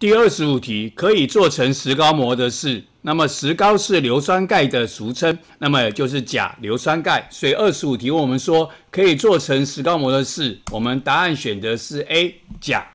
第二十五题可以做成石膏模的是，那么石膏是硫酸钙的俗称，那么就是钾硫酸钙。所以二十五题问我们说可以做成石膏模的是，我们答案选的是 A 钾。